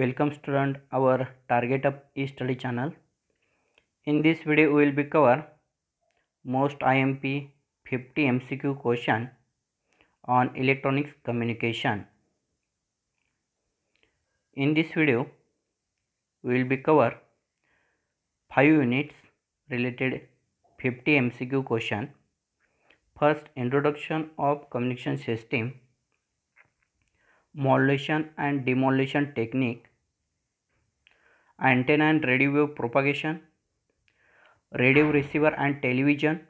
Welcome student our target up e study channel. In this video we will be cover most IMP 50 MCQ question on electronics communication. In this video we will be cover 5 units related 50 MCQ question. First introduction of communication system Demolition and demolition technique, antenna and radio wave propagation, radio receiver and television,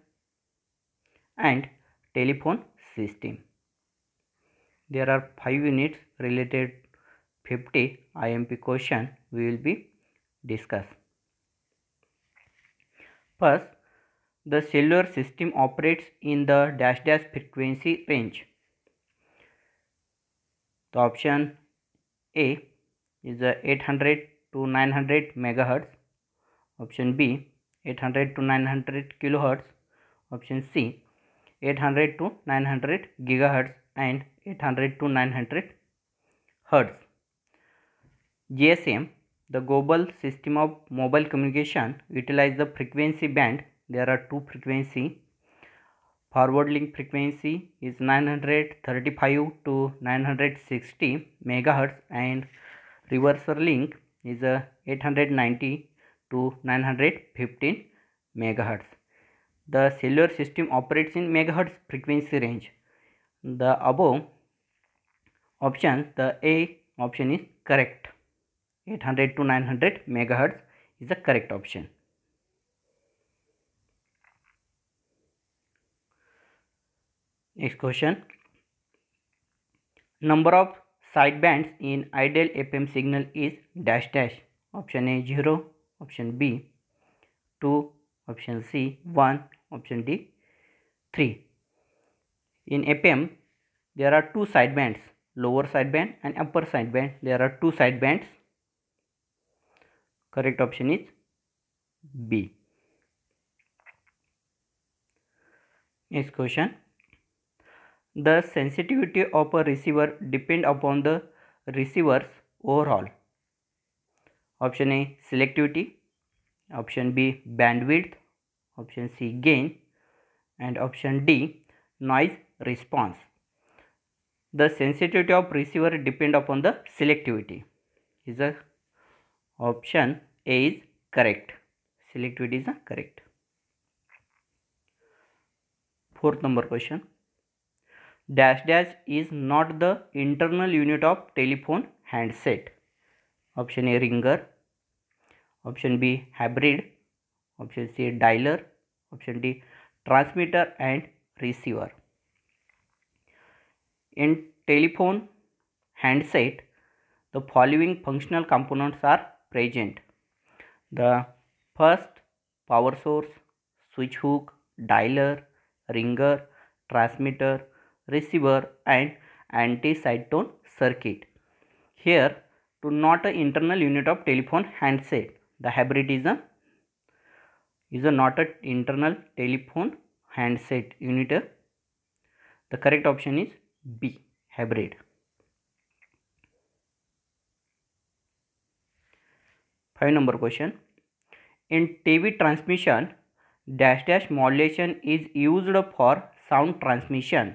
and telephone system. There are five units related 50 IMP question we will be discuss. First, the cellular system operates in the dash dash frequency range तो option A is eight hundred to nine hundred megahertz option B eight hundred to nine hundred kilohertz option C eight hundred to nine hundred gigahertz and eight hundred to nine hundred hertz G S M the global system of mobile communication utilize the frequency band there are two frequency forward link frequency is 935 to 960 MHz, and reverser link is uh, 890 to 915 MHz. the cellular system operates in megahertz frequency range the above options the a option is correct 800 to 900 MHz is the correct option Next question. Number of side bands in ideal FM signal is dash dash. Option A 0, option B 2, option C 1, option D 3. In FM, there are two side bands, lower side band and upper side band. There are two side bands. Correct option is B. Next question the sensitivity of a receiver depend upon the receiver's overall. Option A selectivity, option B bandwidth, option C gain and option D noise response. The sensitivity of receiver depend upon the selectivity. Is the option A is correct. Selectivity is correct. Fourth number question dash dash is not the internal unit of telephone handset option a ringer option b hybrid option c dialer option d transmitter and receiver in telephone handset the following functional components are present the first power source switch hook dialer ringer transmitter receiver and anti-sidetone circuit. Here to not an internal unit of telephone handset. The hybrid is a not an internal telephone handset unit. The correct option is B hybrid. Five number question. In TV transmission, dash dash modulation is used for sound transmission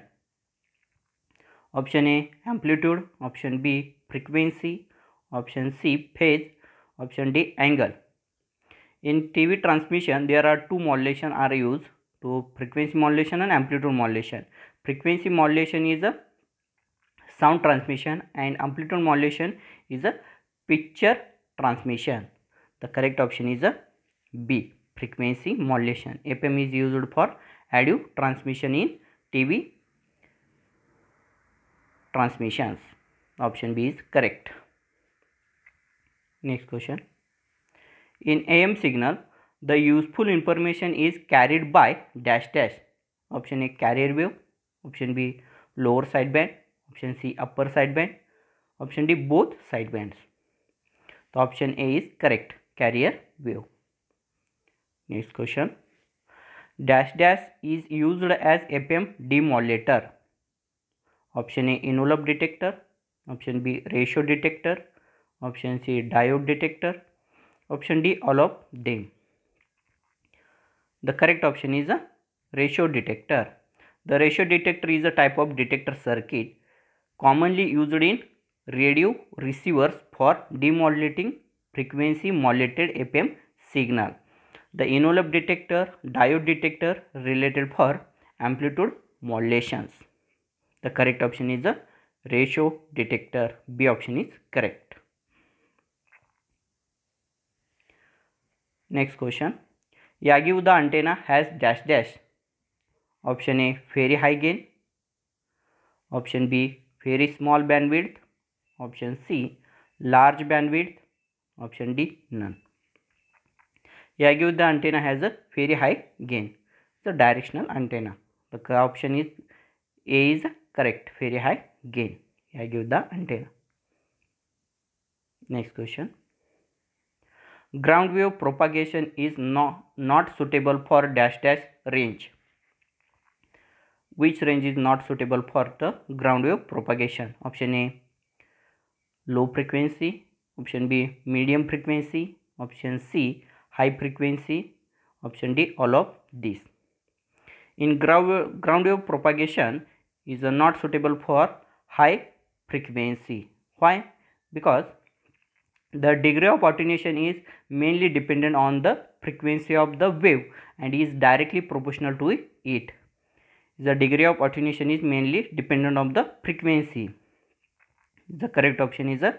Option A, amplitude. Option B, frequency. Option C, phase. Option D, angle. in TV transmission there are two modulation are used to frequency modulation and amplitude modulation frequency modulation is a sound transmission and amplitude modulation is a picture transmission the correct option is a B frequency modulation FM is used for audio transmission in TV transmissions. Option B is correct. Next question. In AM signal, the useful information is carried by dash dash. Option A carrier wave. Option B lower sideband. Option C upper sideband. Option D both sidebands. So option A is correct. Carrier wave. Next question. Dash dash is used as FM demodulator option A envelope detector option B ratio detector option C diode detector option D all of them the correct option is a ratio detector the ratio detector is a type of detector circuit commonly used in radio receivers for demodulating frequency modulated FM signal the envelope detector diode detector related for amplitude modulations The correct option is the ratio detector. B option is correct. Next question. Yagiuda antenna has dash dash. Option A very high gain. Option B very small bandwidth. Option C large bandwidth. Option D none. Yagiuda antenna has a very high gain. The directional antenna. The option is A is correct very high gain i give the antenna next question ground wave propagation is not not suitable for dash dash range which range is not suitable for the ground wave propagation option a low frequency option b medium frequency option c high frequency option d all of these in ground wave propagation is uh, not suitable for high frequency why because the degree of attenuation is mainly dependent on the frequency of the wave and is directly proportional to it the degree of attenuation is mainly dependent on the frequency the correct option is a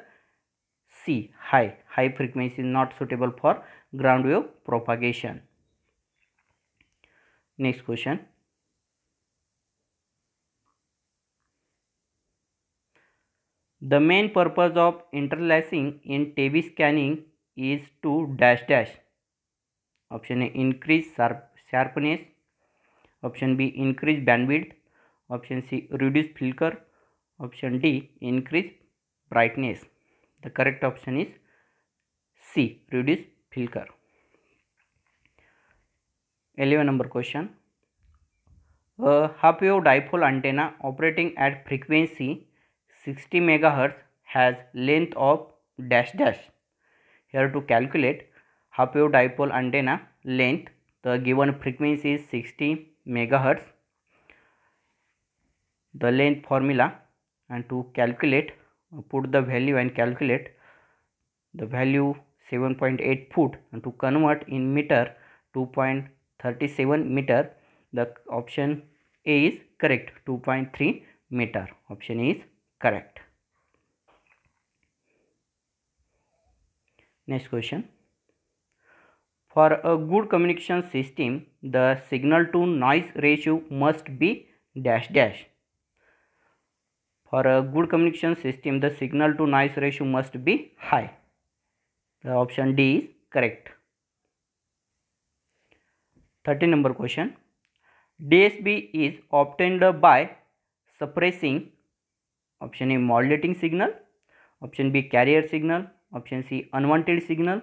c high high frequency is not suitable for ground wave propagation next question The main purpose of interlacing in TV scanning is to dash dash. Option A increase sharp, sharpness. Option B increase bandwidth. Option C reduce flicker. Option D increase brightness. The correct option is C reduce flicker. 11 number question. A half wave dipole antenna operating at frequency 60 megahertz has length of dash dash. Here to calculate half wave dipole antenna length, the given frequency is 60 megahertz. The length formula and to calculate put the value and calculate the value 7.8 foot and to convert in meter 2.37 meter the option A is correct 2.3 meter option is correct next question for a good communication system the signal to noise ratio must be dash dash for a good communication system the signal to noise ratio must be high the option d is correct 30 number question dsb is obtained by suppressing option a modulating signal option b carrier signal option c unwanted signal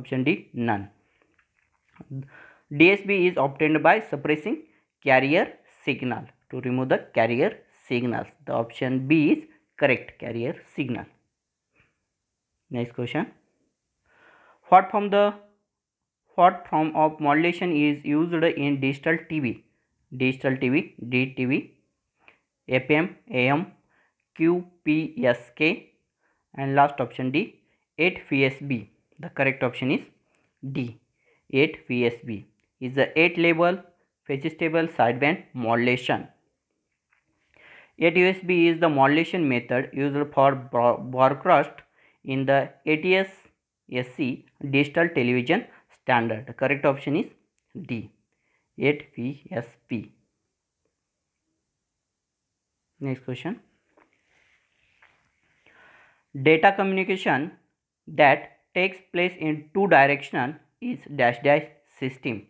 option d none dsb is obtained by suppressing carrier signal to remove the carrier signals the option b is correct carrier signal next question what form the what form of modulation is used in digital tv digital tv dtv fm am QPSK and last option D 8 VSB the correct option is D 8 VSB is the 8 level phase stable sideband modulation 8 USB is the modulation method used for broadcast in the ATS SC digital television standard the correct option is D 8 S P next question data communication that takes place in two directional is dash dash system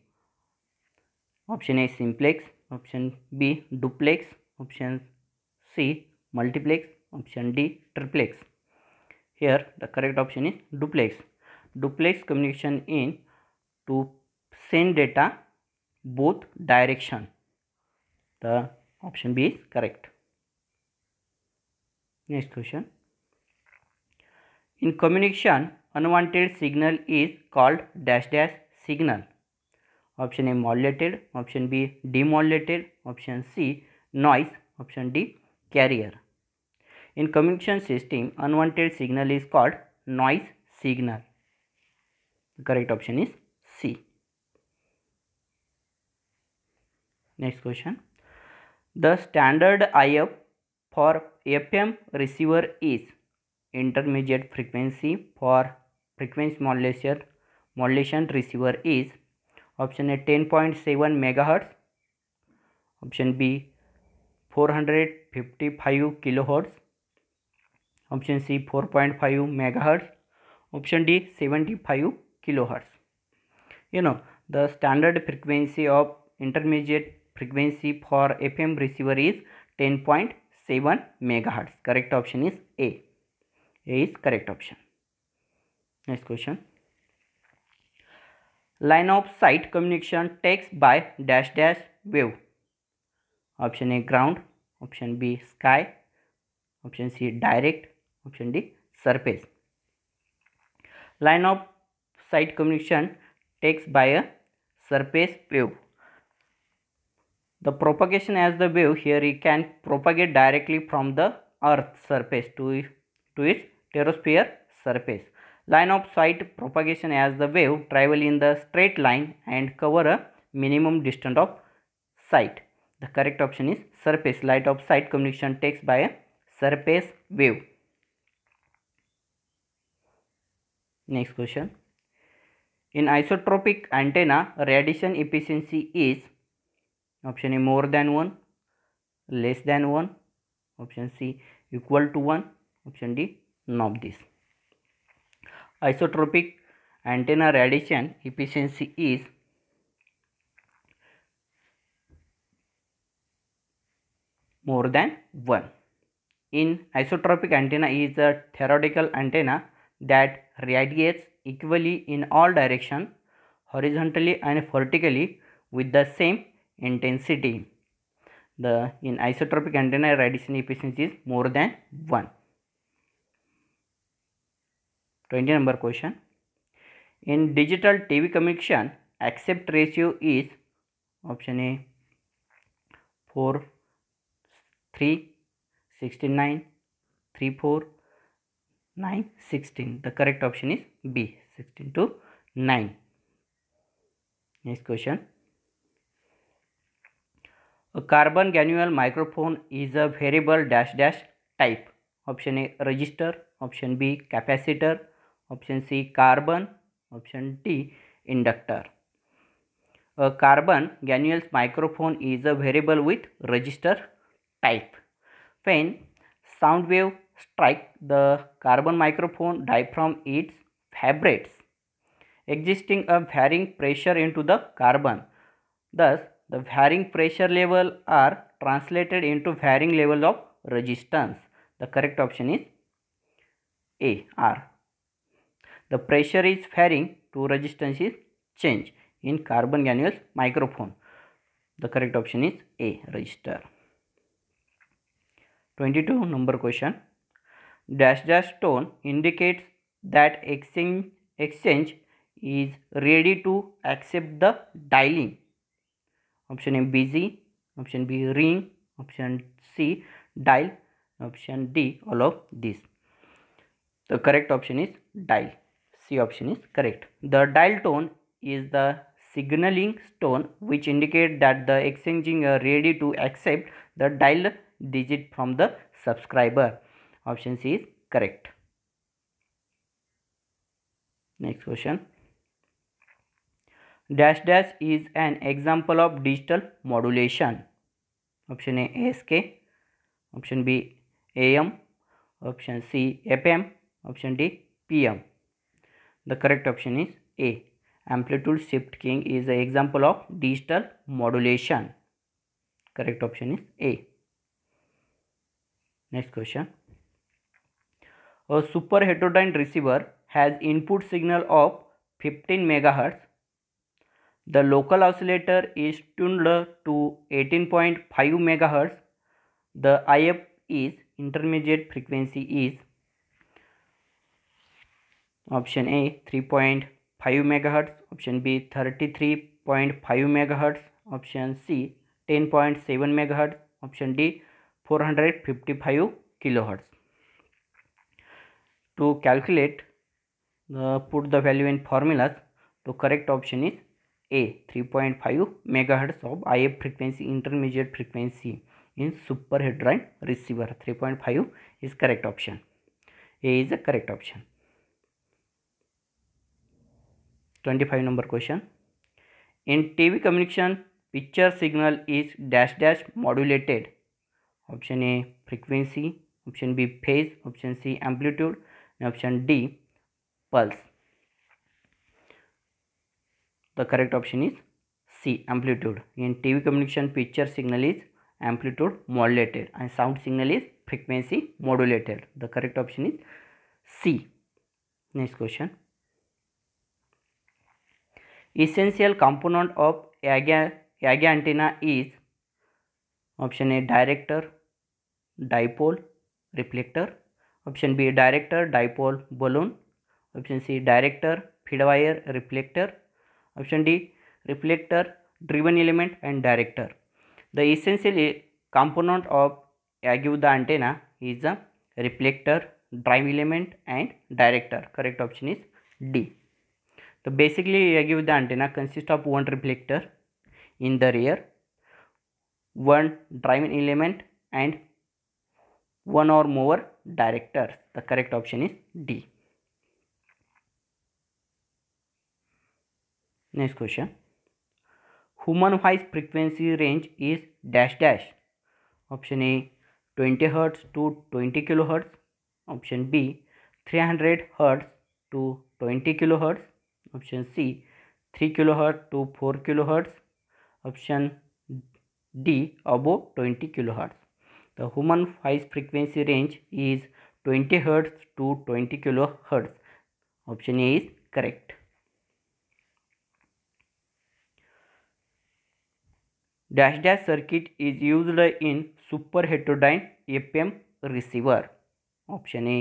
option a simplex option b duplex option c multiplex option d triplex here the correct option is duplex duplex communication in to send data both direction the option b is correct next question in communication, unwanted signal is called dash dash signal. Option A modulated, option B demodulated, option C noise, option D carrier. In communication system, unwanted signal is called noise signal. The correct option is C. Next question. The standard IF for FM receiver is intermediate frequency for frequency modulation modulation receiver is option a 10.7 megahertz option b 455 kilohertz option c 4.5 megahertz option d 75 kilohertz you know the standard frequency of intermediate frequency for fm receiver is 10.7 megahertz correct option is a A is correct option. Next question. Line of sight communication takes by dash dash wave. Option A ground, option B sky, option C direct, option D surface. Line of sight communication takes by a surface wave. The propagation as the wave here it can propagate directly from the earth surface to, to its pterosphere surface. Line of sight propagation as the wave travel in the straight line and cover a minimum distance of sight. The correct option is surface. Light of sight communication takes by a surface wave. Next question. In isotropic antenna, radiation efficiency is option A more than 1, less than 1, option C equal to 1, option D knob this. Isotropic antenna radiation efficiency is more than 1. In isotropic antenna is a theoretical antenna that radiates equally in all directions horizontally and vertically with the same intensity. The in isotropic antenna radiation efficiency is more than 1. 20 number question in digital tv communication accept ratio is option a 4 3 69 3 4 9 16 the correct option is b 16 to 9 next question a carbon granule microphone is a variable dash dash type option a register. option b capacitor option C carbon option D inductor a carbon Ganuel's microphone is a variable with register type when sound wave strike the carbon microphone diaphragm it vibrates existing a varying pressure into the carbon thus the varying pressure level are translated into varying level of resistance the correct option is a r the pressure is varying to resistance is change in carbon granules microphone. The correct option is A Register 22 number question dash dash tone indicates that exchange exchange is ready to accept the dialing option a busy option b ring option c dial option d all of these the correct option is dial C option is correct. The dial tone is the signaling tone which indicate that the exchanging are ready to accept the dial digit from the subscriber. Option C is correct. Next question. Dash dash is an example of digital modulation. Option A ASK, option B AM, option C FM, option D PM. The correct option is A. Amplitude shift keying is an example of digital modulation. Correct option is A. Next question. A super heterodyne receiver has input signal of 15 MHz. The local oscillator is tuned to 18.5 MHz. The IF is intermediate frequency is option A three point five megahertz option B thirty three point five option C ten point seven megahertz option D four hundred fifty five to calculate the put the value in formulas to correct option is A three point five megahertz of I F frequency intermediate frequency in superheterodyne receiver three point five is correct option A is a correct option twenty five number question in TV communication picture signal is dash dash modulated option A frequency option B phase option C amplitude option D pulse the correct option is C amplitude in TV communication picture signal is amplitude modulated and sound signal is frequency modulated the correct option is C next question essential component of Yaga, Yaga antenna is option A director, dipole, reflector, option B director, dipole, balloon, option C director, feed wire, reflector, option D reflector, driven element and director. The essential component of Yaguda antenna is the reflector, drive element and director. Correct option is D. So basically I give the antenna consists of one reflector in the rear, one driving element and one or more directors. The correct option is D. Next question. Human voice frequency range is dash dash. Option A 20 hertz to 20 kilohertz. Option B 300 hertz to 20 kilohertz. Option C three kilohertz to four kilohertz option D above twenty kilohertz the human voice frequency range is twenty hertz to twenty kilohertz option A is correct dash dash circuit is use in superheterodyne M receiver option A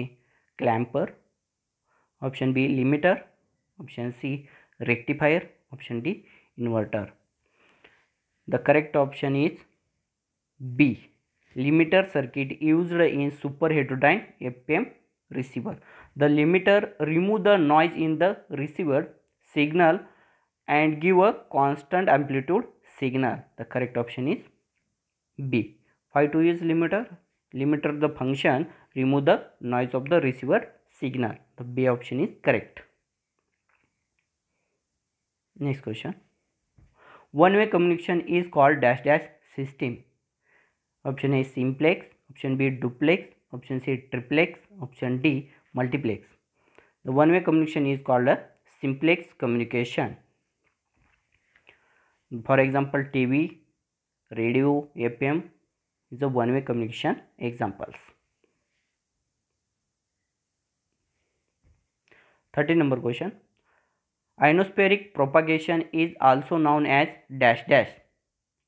clamper option B limiter option C rectifier option D inverter the correct option is b limiter circuit used in superheterodyne fpm receiver the limiter remove the noise in the receiver signal and give a constant amplitude signal the correct option is b why to use limiter limiter the function remove the noise of the receiver signal the b option is correct next question one way communication is called dash dash system option A simplex option B duplex option C triplex option D multiplex the one way communication is called a communication for example T V radio F M is a one way communication examples thirty number question Ionospheric propagation is also known as dash dash.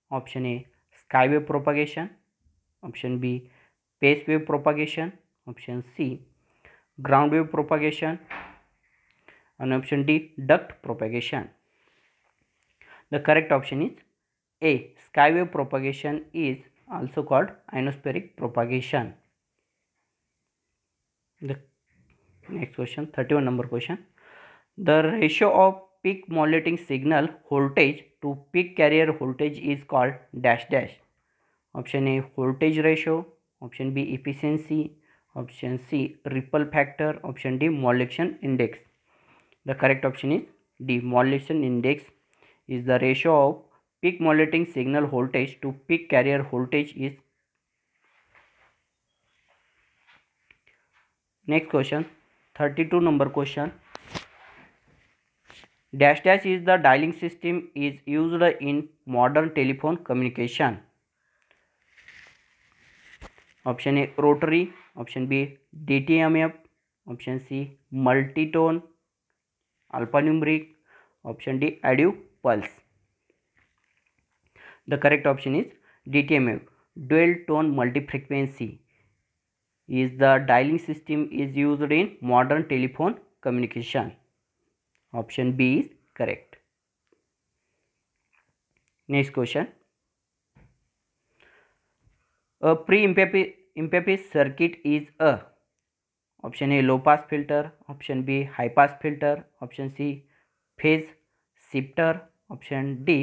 Option A skywave propagation. Option B space wave propagation. Option C ground wave propagation. And option D duct propagation. The correct option is A skywave propagation is also called ionospheric propagation. The next question 31 number question the ratio of peak modulating signal voltage to peak carrier voltage is called dash dash option A voltage ratio option B efficiency option C ripple factor option D modulation index the correct option is D modulation index is the ratio of peak modulating signal voltage to peak carrier voltage is next question thirty two number question Dash dash is the dialing system is used in modern telephone communication. Option A rotary, option B DTMF, option C multitone, alphanumeric, option D addu pulse. The correct option is DTMF, dual tone multi-frequency is the dialing system is used in modern telephone communication. Option B is correct next question a pre emphasis emphasis circuit is a option A low pass filter option B high pass filter option C phase shifter option D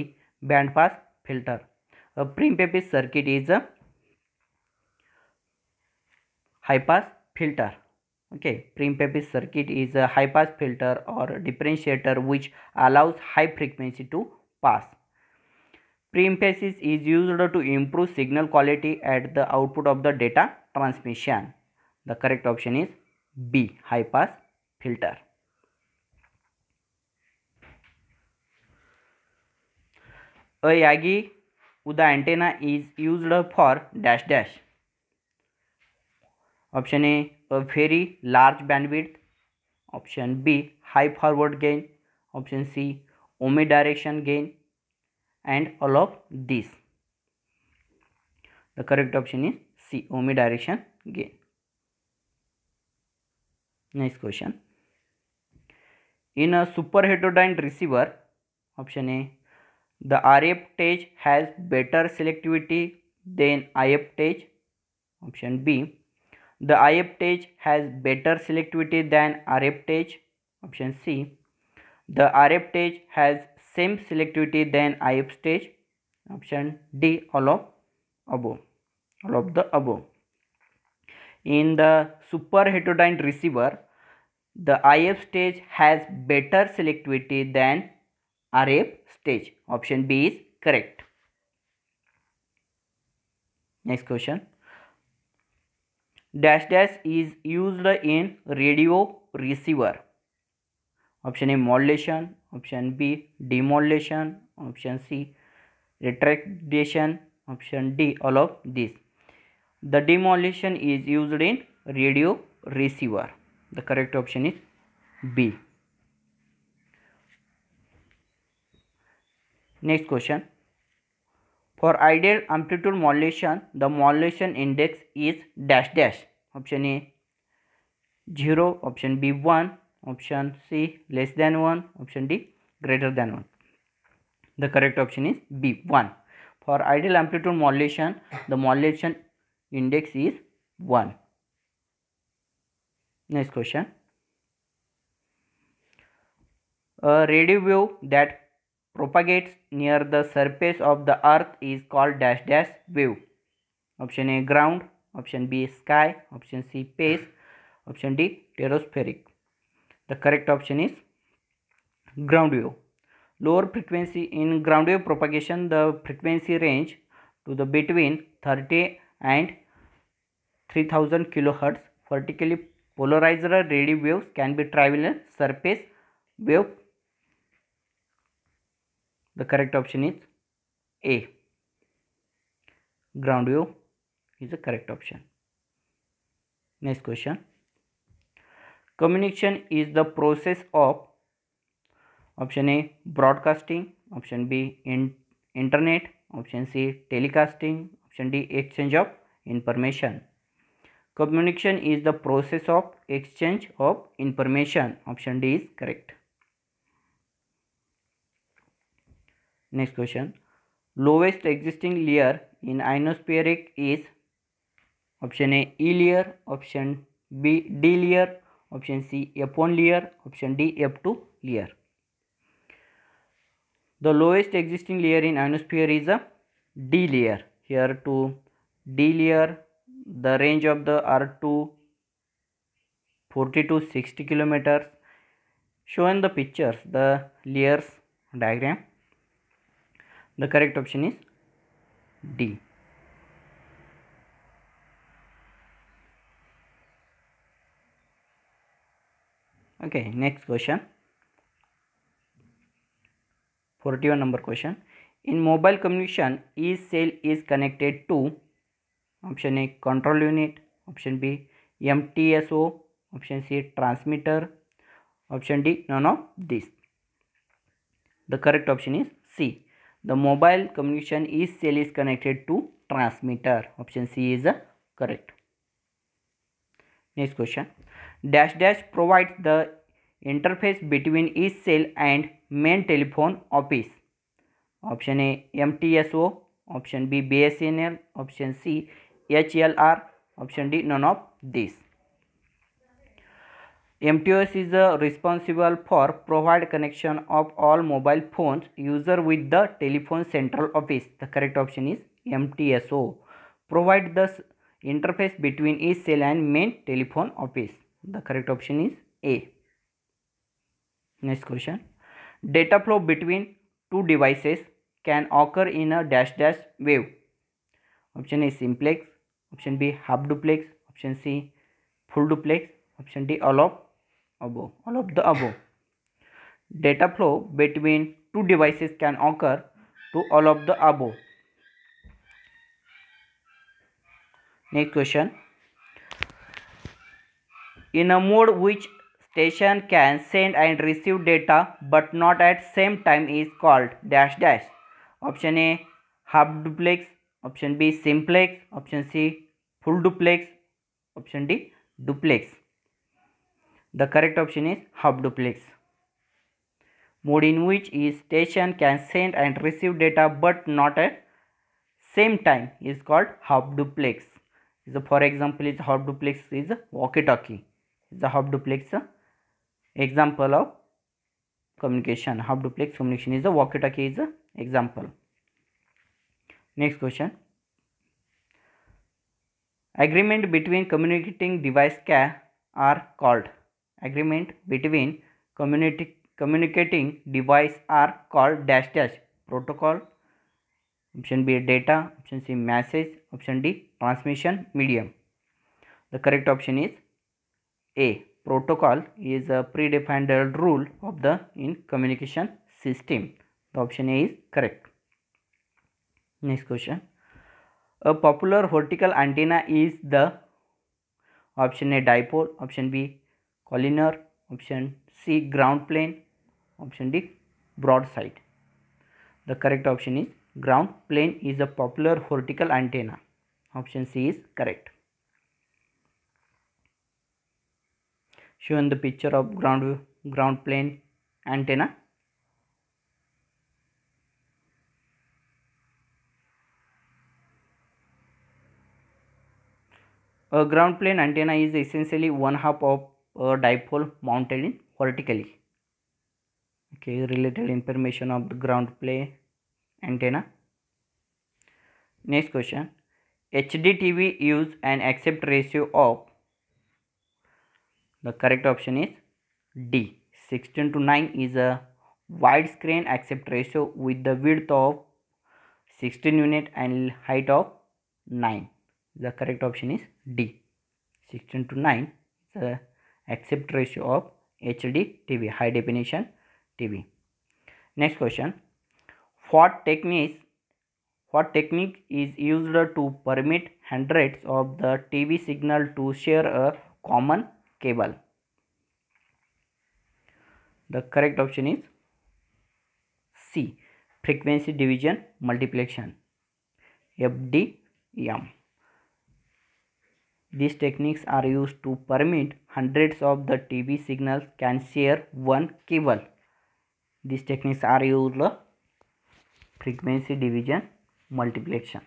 band pass filter a pre emphasis circuit is a high pass filter okay primpevis circuit is a high pass filter or differentiator which allows high frequency to pass Preemphasis is used to improve signal quality at the output of the data transmission. The correct option is B, high pass filter. A Yagi Uda antenna is used for dash dash. Option A very large bandwidth option B high forward gain option C omni direction gain and all of this the correct option is C omni direction gain next question in a superheterodyne receiver option A the R F stage has better selectivity than I F stage option B The stage has better selectivity than stage. Option C. The stage has same selectivity than stage. Option D. All of above. All of the above. In the super heterodyne receiver, the IF stage has better selectivity than RF stage. Option B is correct. Next question dash dash is used in radio receiver option a modulation option b demodulation option c retractation option d all of these the demodulation is used in radio receiver the correct option is b next question for ideal amplitude modulation, the modulation index is dash dash. Option A 0, option B 1, option C less than 1, option D greater than 1. The correct option is B 1. For ideal amplitude modulation, the modulation index is 1. Next question. A radio wave that propagates near the surface of the earth is called dash dash wave option a ground option b sky option c space option d terospheric the correct option is ground wave lower frequency in ground wave propagation the frequency range to the between 30 and 3000 kilohertz vertically polarized radio waves can be traveling surface wave The correct option is A. Ground view is the correct option. Next question. Communication is the process of option A broadcasting, option B in, internet, option C telecasting, option D exchange of information. Communication is the process of exchange of information. Option D is correct. next question lowest existing layer in ionospheric is option a e layer option b d layer option c f1 layer option d f2 layer the lowest existing layer in ionosphere is a d layer here to d layer the range of the r2 40 to 60 kilometers shown the pictures the layers diagram the correct option is D okay next question 41 number question in mobile communication each cell is connected to option a control unit option b mtso option c transmitter option d none of this. the correct option is c the mobile communication is cell is connected to transmitter option c is uh, correct next question dash dash provides the interface between each cell and main telephone office option a mtso option b bsnl option c hlr option d none of these MTOS is uh, responsible for provide connection of all mobile phones user with the telephone central office. The correct option is MTSO. Provide the interface between each cell and main telephone office. The correct option is A. Next question. Data flow between two devices can occur in a dash dash wave. Option A simplex. Option B half duplex. Option C full duplex. Option D all of above all of the above data flow between two devices can occur to all of the above next question in a mode which station can send and receive data but not at same time is called dash dash option a half duplex option b simplex option c full duplex option d duplex the correct option is hub duplex. Mode in which is station can send and receive data but not at same time is called hub duplex. So for example, is hub duplex is walkie-talkie. The hub duplex uh, example of communication. Hub duplex communication is a walkie-talkie is a example. Next question. Agreement between communicating device care are called agreement between communicating device are called dash dash protocol option b data option c message option d transmission medium the correct option is a protocol is a predefined rule of the in communication system the option a is correct next question a popular vertical antenna is the option a dipole option b collinear option c ground plane option d broadside the correct option is ground plane is a popular vertical antenna option c is correct shown the picture of ground ground plane antenna A ground plane antenna is essentially one half of uh, dipole mounted in vertically okay related information of the ground plane antenna next question HDTV use an accept ratio of the correct option is D 16 to 9 is a widescreen accept ratio with the width of 16 unit and height of 9 the correct option is D 16 to 9 is a accept ratio of HD TV, high definition TV. Next question. What technique, what technique is used to permit hundreds of the TV signal to share a common cable? The correct option is C. Frequency division multiplication. FDM. These techniques are used to permit hundreds of the TV signals can share one cable. These techniques are used frequency division multiplication.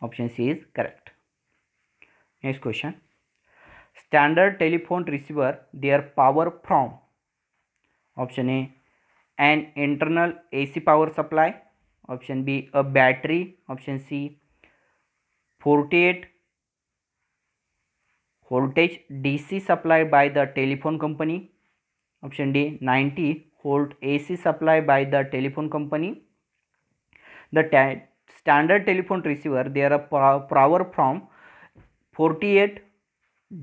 Option C is correct. Next question. Standard telephone receiver their power from option A an internal AC power supply option B a battery option C 48 voltage DC supplied by the telephone company. Option D 90 volt AC supplied by the telephone company. The standard telephone receiver there are power from 48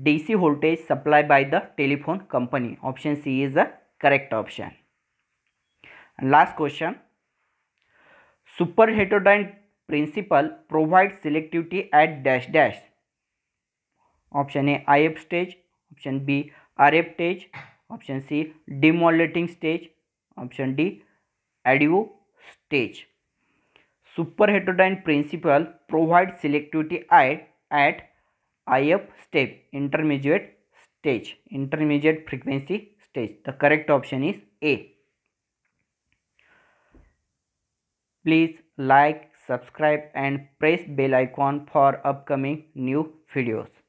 DC voltage supplied by the telephone company. Option C is the correct option. And last question. Super heterodyne principle provides selectivity at dash dash option A I F stage option B R F stage option C demodulating stage option D audio stage superheterodyne principle provide selectivity I at I F step intermediate stage intermediate frequency stage the correct option is A please like subscribe and press bell icon for upcoming new videos